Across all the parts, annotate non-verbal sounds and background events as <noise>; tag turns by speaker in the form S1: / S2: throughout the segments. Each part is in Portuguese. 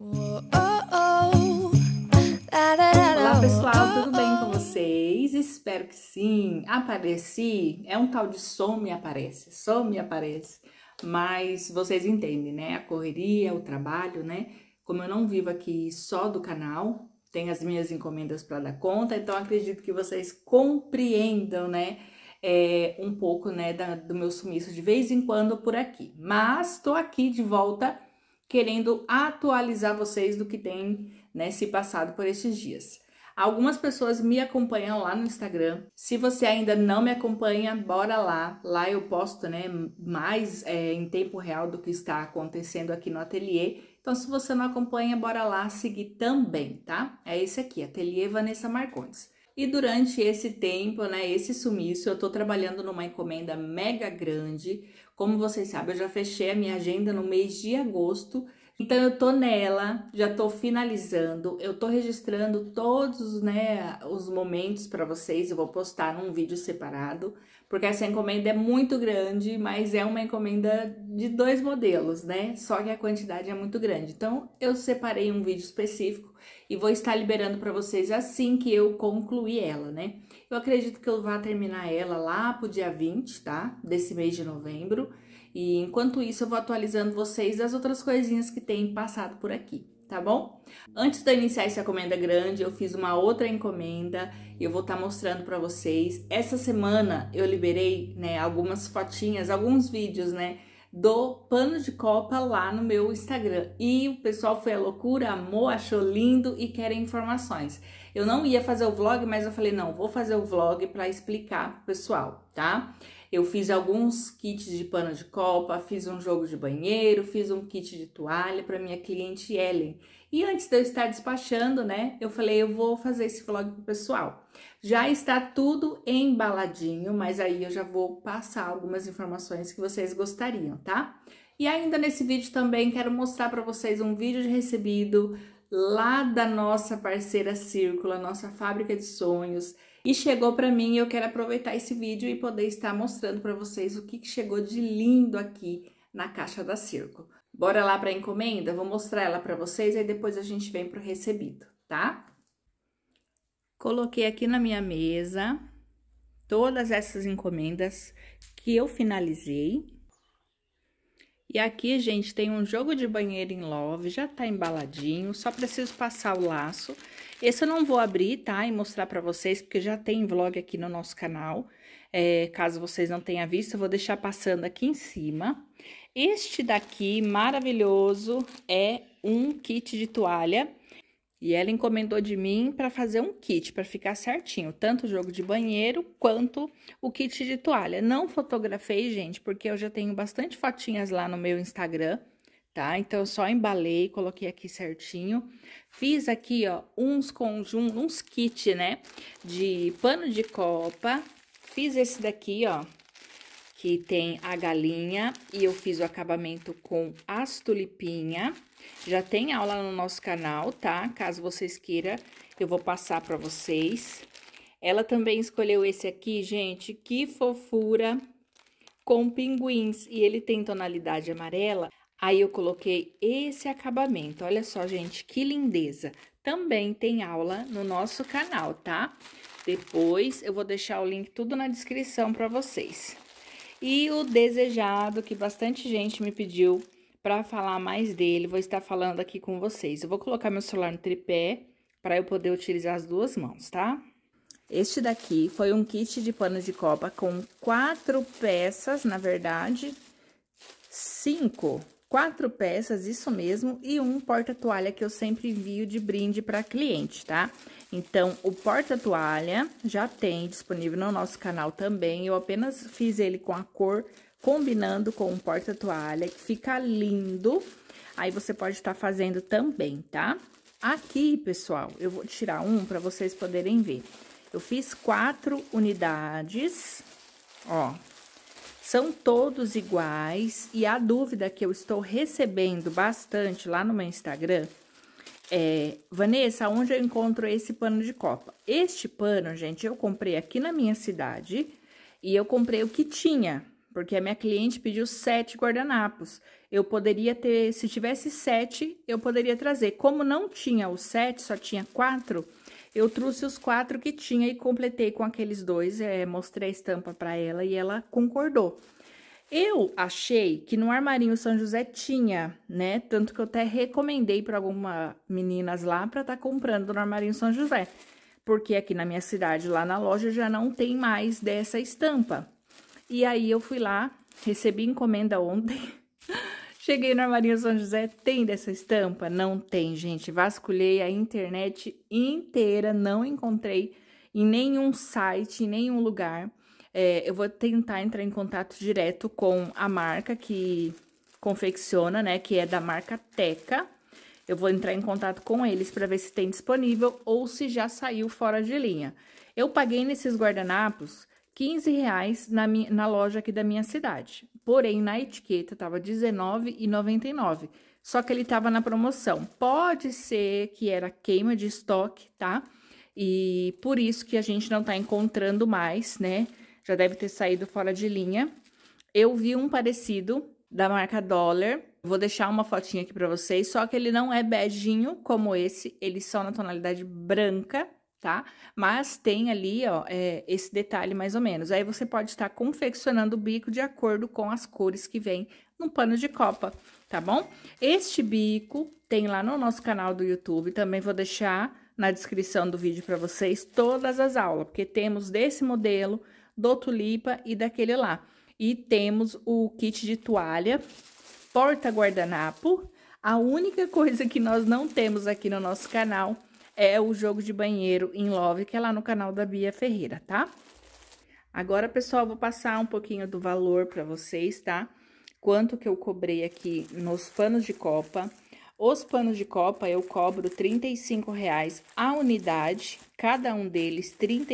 S1: Olá pessoal, tudo bem com vocês? Espero que sim. Apareci, é um tal de som me aparece, som me aparece. Mas vocês entendem, né? A correria, o trabalho, né? Como eu não vivo aqui só do canal, tenho as minhas encomendas para dar conta, então acredito que vocês compreendam, né? É, um pouco, né, da, do meu sumiço de vez em quando por aqui. Mas tô aqui de volta querendo atualizar vocês do que tem né, se passado por esses dias. Algumas pessoas me acompanham lá no Instagram. Se você ainda não me acompanha, bora lá. Lá eu posto né, mais é, em tempo real do que está acontecendo aqui no ateliê. Então, se você não acompanha, bora lá seguir também, tá? É esse aqui, Ateliê Vanessa Marcondes. E durante esse tempo, né, esse sumiço, eu tô trabalhando numa encomenda mega grande. Como vocês sabem, eu já fechei a minha agenda no mês de agosto. Então eu tô nela, já tô finalizando, eu tô registrando todos, né, os momentos para vocês, eu vou postar num vídeo separado, porque essa encomenda é muito grande, mas é uma encomenda de dois modelos, né? Só que a quantidade é muito grande. Então, eu separei um vídeo específico e vou estar liberando para vocês assim que eu concluir ela, né? Eu acredito que eu vá terminar ela lá pro dia 20, tá? Desse mês de novembro. E enquanto isso, eu vou atualizando vocês das outras coisinhas que tem passado por aqui tá bom? Antes de eu iniciar essa encomenda grande, eu fiz uma outra encomenda e eu vou estar tá mostrando para vocês. Essa semana eu liberei, né, algumas fotinhas, alguns vídeos, né, do pano de copa lá no meu Instagram. E o pessoal foi a loucura, amou, achou lindo e querem informações. Eu não ia fazer o vlog, mas eu falei, não, vou fazer o vlog para explicar pro pessoal, tá? Tá? Eu fiz alguns kits de pano de copa, fiz um jogo de banheiro, fiz um kit de toalha para minha cliente Ellen. E antes de eu estar despachando, né, eu falei, eu vou fazer esse vlog pro pessoal. Já está tudo embaladinho, mas aí eu já vou passar algumas informações que vocês gostariam, tá? E ainda nesse vídeo também quero mostrar para vocês um vídeo de recebido lá da nossa parceira Círcula, nossa fábrica de sonhos, e chegou para mim. e Eu quero aproveitar esse vídeo e poder estar mostrando para vocês o que chegou de lindo aqui na caixa da Circo. Bora lá para a encomenda? Vou mostrar ela para vocês e depois a gente vem para o recebido, tá? Coloquei aqui na minha mesa todas essas encomendas que eu finalizei. E aqui, gente, tem um jogo de banheiro em love, já tá embaladinho, só preciso passar o laço. Esse eu não vou abrir, tá? E mostrar pra vocês, porque já tem vlog aqui no nosso canal. É, caso vocês não tenham visto, eu vou deixar passando aqui em cima. Este daqui, maravilhoso, é um kit de toalha e ela encomendou de mim para fazer um kit, para ficar certinho, tanto o jogo de banheiro quanto o kit de toalha. Não fotografei, gente, porque eu já tenho bastante fotinhas lá no meu Instagram, tá? Então eu só embalei, coloquei aqui certinho. Fiz aqui, ó, uns conjuntos, uns kits, né, de pano de copa. Fiz esse daqui, ó, que tem a galinha e eu fiz o acabamento com as tulipinhas. Já tem aula no nosso canal, tá? Caso vocês queiram, eu vou passar para vocês. Ela também escolheu esse aqui, gente, que fofura, com pinguins. E ele tem tonalidade amarela, aí eu coloquei esse acabamento. Olha só, gente, que lindeza. Também tem aula no nosso canal, tá? Depois eu vou deixar o link tudo na descrição para vocês. E o desejado, que bastante gente me pediu para falar mais dele, vou estar falando aqui com vocês. Eu vou colocar meu celular no tripé para eu poder utilizar as duas mãos, tá? Este daqui foi um kit de pano de copa com quatro peças, na verdade, cinco quatro peças, isso mesmo, e um porta-toalha que eu sempre envio de brinde para cliente, tá? Então, o porta-toalha já tem disponível no nosso canal também, eu apenas fiz ele com a cor combinando com o porta-toalha, que fica lindo. Aí, você pode estar tá fazendo também, tá? Aqui, pessoal, eu vou tirar um para vocês poderem ver. Eu fiz quatro unidades, ó, são todos iguais e a dúvida que eu estou recebendo bastante lá no meu Instagram é, Vanessa, onde eu encontro esse pano de copa? Este pano, gente, eu comprei aqui na minha cidade e eu comprei o que tinha, porque a minha cliente pediu sete guardanapos. Eu poderia ter, se tivesse sete, eu poderia trazer. Como não tinha os sete, só tinha quatro, eu trouxe os quatro que tinha e completei com aqueles dois, é, mostrei a estampa para ela e ela concordou. Eu achei que no armarinho São José tinha, né? Tanto que eu até recomendei para algumas meninas lá para estar tá comprando no armarinho São José, porque aqui na minha cidade, lá na loja, já não tem mais dessa estampa. E aí eu fui lá, recebi encomenda <laughs> ontem. Cheguei no Armarinho São José, tem dessa estampa? Não tem, gente. Vasculhei a internet inteira, não encontrei em nenhum site, em nenhum lugar. É, eu vou tentar entrar em contato direto com a marca que confecciona, né? Que é da marca Teca. Eu vou entrar em contato com eles para ver se tem disponível ou se já saiu fora de linha. Eu paguei nesses guardanapos 15 reais na, minha, na loja aqui da minha cidade. Porém, na etiqueta estava R$19,99. Só que ele estava na promoção. Pode ser que era queima de estoque, tá? E por isso que a gente não está encontrando mais, né? Já deve ter saído fora de linha. Eu vi um parecido da marca Dollar. Vou deixar uma fotinha aqui para vocês, só que ele não é beijinho como esse, ele só na tonalidade branca, tá? Mas tem ali, ó, é, esse detalhe mais ou menos. Aí você pode estar confeccionando o bico de acordo com as cores que vem no pano de copa, tá bom? Este bico tem lá no nosso canal do YouTube, também vou deixar na descrição do vídeo para vocês todas as aulas, porque temos desse modelo, do tulipa e daquele lá. E temos o kit de toalha, porta guardanapo. A única coisa que nós não temos aqui no nosso canal é o jogo de banheiro em Love, que é lá no canal da Bia Ferreira, tá? Agora, pessoal, vou passar um pouquinho do valor para vocês, tá? Quanto que eu cobrei aqui nos panos de copa. Os panos de copa eu cobro R$ reais a unidade, cada um deles R$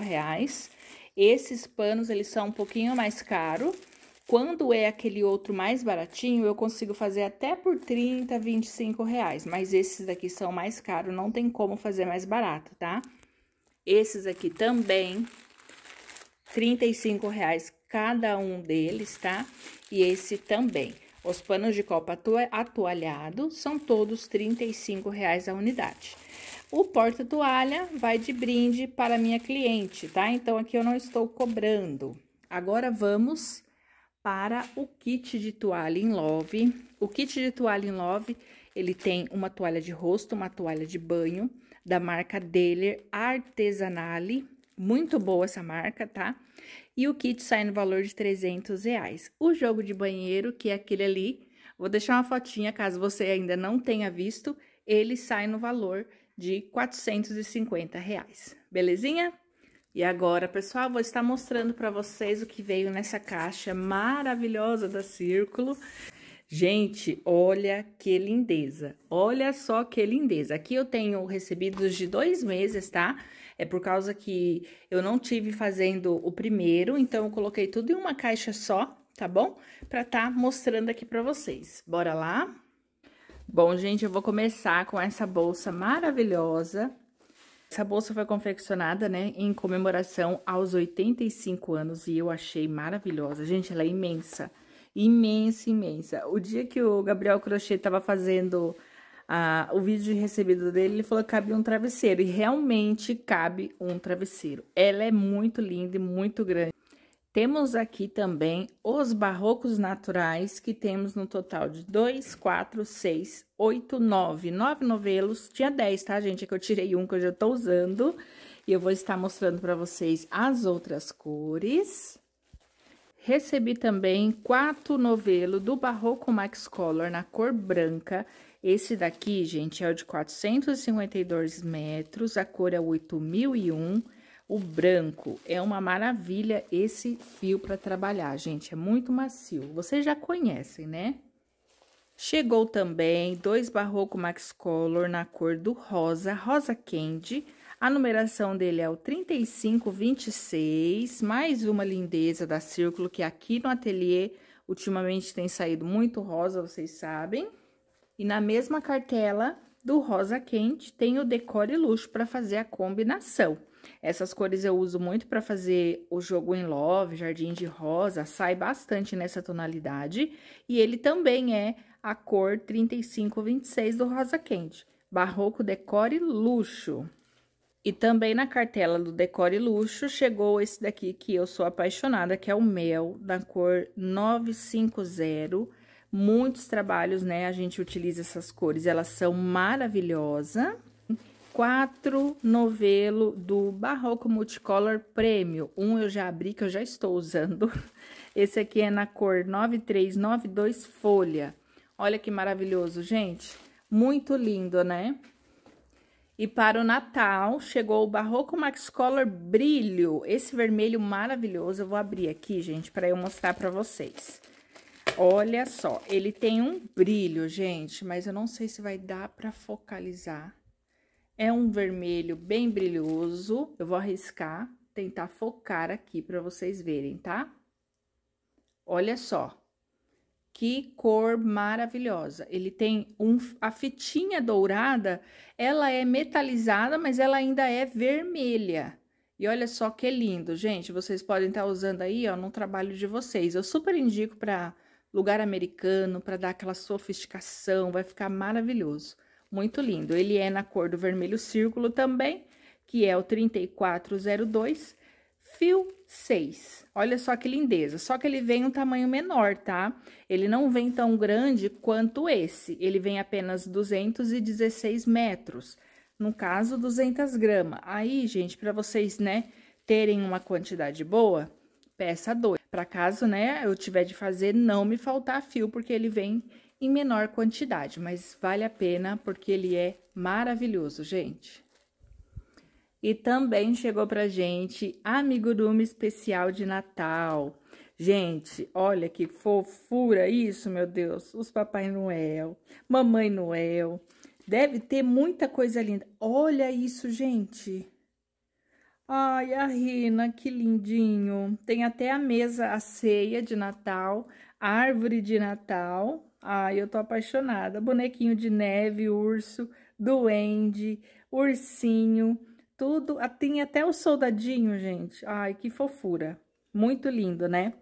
S1: reais. Esses panos, eles são um pouquinho mais caros, quando é aquele outro mais baratinho, eu consigo fazer até por 30, 25 reais. Mas esses daqui são mais caros, não tem como fazer mais barato, tá? Esses aqui também, 35 reais cada um deles, tá? E esse também. Os panos de copa atualhado são todos 35 reais a unidade. O porta-toalha vai de brinde para minha cliente, tá? Então, aqui eu não estou cobrando. Agora, vamos para o kit de toalha in love. O kit de toalha in love, ele tem uma toalha de rosto, uma toalha de banho da marca Deller Artesanale. Muito boa essa marca, tá? E o kit sai no valor de 300 reais. O jogo de banheiro, que é aquele ali, vou deixar uma fotinha caso você ainda não tenha visto, ele sai no valor de 450 reais. Belezinha? E agora, pessoal, vou estar mostrando para vocês o que veio nessa caixa maravilhosa da Círculo. Gente, olha que lindeza, olha só que lindeza. Aqui eu tenho recebidos de dois meses, tá? É por causa que eu não tive fazendo o primeiro, então eu coloquei tudo em uma caixa só, tá bom? Para tá mostrando aqui para vocês. Bora lá? Bom, gente, eu vou começar com essa bolsa maravilhosa essa bolsa foi confeccionada, né, em comemoração aos 85 anos e eu achei maravilhosa. Gente, ela é imensa, imensa, imensa. O dia que o Gabriel Crochê tava fazendo ah, o vídeo de recebido dele, ele falou que cabe um travesseiro. E realmente cabe um travesseiro. Ela é muito linda e muito grande. Temos aqui também os barrocos naturais, que temos no total de 2, 4, 6, 8, 9. 9 novelos, tinha 10, tá, gente? É que eu tirei um que eu já tô usando. E eu vou estar mostrando para vocês as outras cores. Recebi também quatro novelo do Barroco Max Color na cor branca. Esse daqui, gente, é o de 452 metros, a cor é 8001. O branco é uma maravilha esse fio para trabalhar, gente, é muito macio. Vocês já conhecem, né? Chegou também dois Barroco Max Color na cor do rosa, rosa candy. A numeração dele é o 3526, mais uma lindeza da Círculo, que aqui no ateliê ultimamente tem saído muito rosa, vocês sabem. E na mesma cartela do rosa quente tem o decore luxo para fazer a combinação. Essas cores eu uso muito para fazer o jogo em love, jardim de rosa, sai bastante nessa tonalidade. E ele também é a cor 3526 do rosa quente, barroco decore luxo. E também na cartela do Decore Luxo chegou esse daqui que eu sou apaixonada, que é o Mel, da cor 950. Muitos trabalhos, né, a gente utiliza essas cores, elas são maravilhosas quatro novelo do Barroco Multicolor Prêmio. Um eu já abri, que eu já estou usando. <laughs> Esse aqui é na cor 9392 folha. Olha que maravilhoso, gente. Muito lindo, né? E para o Natal, chegou o Barroco Max Color Brilho. Esse vermelho maravilhoso. Eu vou abrir aqui, gente, para eu mostrar para vocês. Olha só, ele tem um brilho, gente, mas eu não sei se vai dar para focalizar é um vermelho bem brilhoso. Eu vou arriscar, tentar focar aqui para vocês verem, tá? Olha só. Que cor maravilhosa. Ele tem um, a fitinha dourada, ela é metalizada, mas ela ainda é vermelha. E olha só que lindo, gente. Vocês podem estar tá usando aí, ó, no trabalho de vocês. Eu super indico para lugar americano, para dar aquela sofisticação, vai ficar maravilhoso. Muito lindo. Ele é na cor do vermelho círculo também, que é o 3402, fio 6. Olha só que lindeza. Só que ele vem um tamanho menor, tá? Ele não vem tão grande quanto esse. Ele vem apenas 216 metros. No caso, 200 gramas. Aí, gente, para vocês, né, terem uma quantidade boa, peça dois. Para caso, né, eu tiver de fazer, não me faltar fio, porque ele vem em menor quantidade, mas vale a pena porque ele é maravilhoso, gente. E também chegou pra gente amigurumi especial de Natal. Gente, olha que fofura isso, meu Deus. Os Papai Noel, Mamãe Noel. Deve ter muita coisa linda. Olha isso, gente. Ai, a Rina, que lindinho. Tem até a mesa, a ceia de Natal árvore de Natal. Ai, eu tô apaixonada. Bonequinho de neve, urso, duende, ursinho, tudo. Ah, tem até o soldadinho, gente. Ai, que fofura. Muito lindo, né?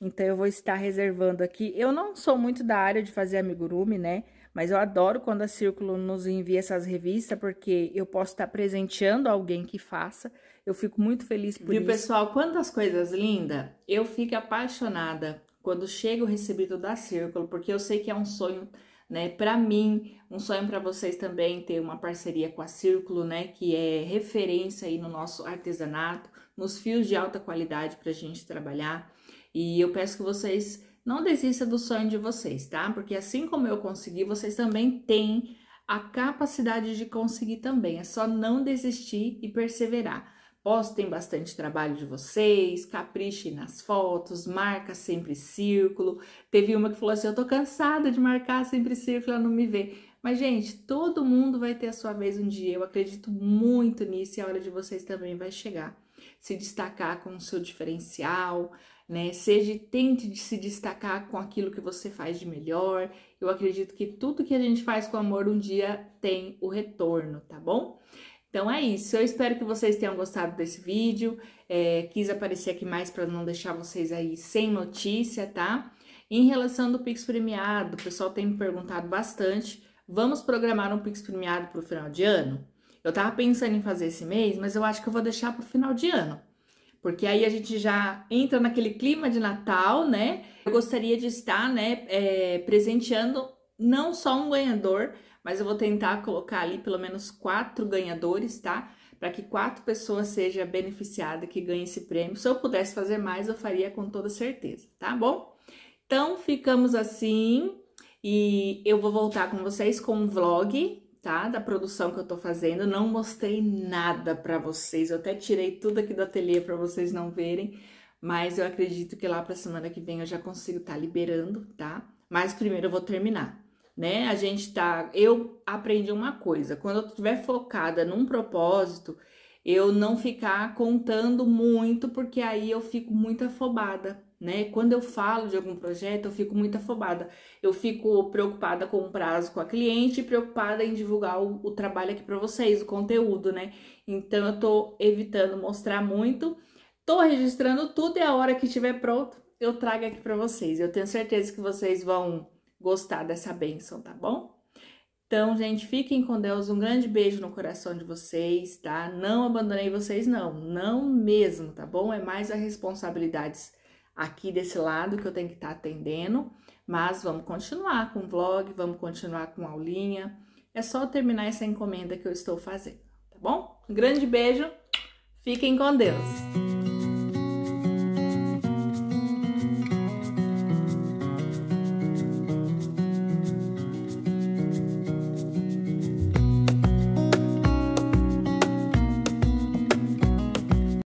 S1: Então, eu vou estar reservando aqui. Eu não sou muito da área de fazer amigurumi, né? Mas eu adoro quando a Círculo nos envia essas revistas, porque eu posso estar presenteando alguém que faça. Eu fico muito feliz por Viu, isso. Viu, pessoal? Quantas coisas lindas! Eu fico apaixonada quando chega o recebido da Círculo, porque eu sei que é um sonho, né, para mim, um sonho para vocês também ter uma parceria com a Círculo, né, que é referência aí no nosso artesanato, nos fios de alta qualidade para a gente trabalhar. E eu peço que vocês não desista do sonho de vocês, tá? Porque assim como eu consegui, vocês também têm a capacidade de conseguir também. É só não desistir e perseverar. Postem bastante trabalho de vocês, caprichem nas fotos, marca sempre círculo. Teve uma que falou assim: "Eu tô cansada de marcar sempre círculo, ela não me vê". Mas gente, todo mundo vai ter a sua vez um dia. Eu acredito muito nisso e a hora de vocês também vai chegar. Se destacar com o seu diferencial, né? Seja tente de se destacar com aquilo que você faz de melhor. Eu acredito que tudo que a gente faz com amor um dia tem o retorno, tá bom? Então é isso, eu espero que vocês tenham gostado desse vídeo, é, quis aparecer aqui mais para não deixar vocês aí sem notícia, tá? Em relação do Pix premiado, o pessoal tem me perguntado bastante, vamos programar um Pix premiado para o final de ano? Eu tava pensando em fazer esse mês, mas eu acho que eu vou deixar para o final de ano, porque aí a gente já entra naquele clima de Natal, né? Eu gostaria de estar, né, é, presenteando não só um ganhador, mas eu vou tentar colocar ali pelo menos quatro ganhadores, tá? Para que quatro pessoas seja beneficiada que ganhe esse prêmio. Se eu pudesse fazer mais, eu faria com toda certeza, tá bom? Então ficamos assim e eu vou voltar com vocês com um vlog, tá? Da produção que eu tô fazendo, não mostrei nada para vocês. Eu até tirei tudo aqui do ateliê para vocês não verem, mas eu acredito que lá para semana que vem eu já consigo estar tá liberando, tá? Mas primeiro eu vou terminar né? A gente tá. Eu aprendi uma coisa: quando eu estiver focada num propósito, eu não ficar contando muito, porque aí eu fico muito afobada, né? Quando eu falo de algum projeto, eu fico muito afobada. Eu fico preocupada com o prazo com a cliente e preocupada em divulgar o, o trabalho aqui para vocês, o conteúdo, né? Então eu tô evitando mostrar muito. Tô registrando tudo e a hora que estiver pronto, eu trago aqui para vocês. Eu tenho certeza que vocês vão gostar dessa bênção, tá bom? Então, gente, fiquem com Deus. Um grande beijo no coração de vocês, tá? Não abandonei vocês, não. Não mesmo, tá bom? É mais as responsabilidades aqui desse lado que eu tenho que estar tá atendendo. Mas vamos continuar com o vlog, vamos continuar com a aulinha. É só terminar essa encomenda que eu estou fazendo, tá bom? Um grande beijo. Fiquem com Deus.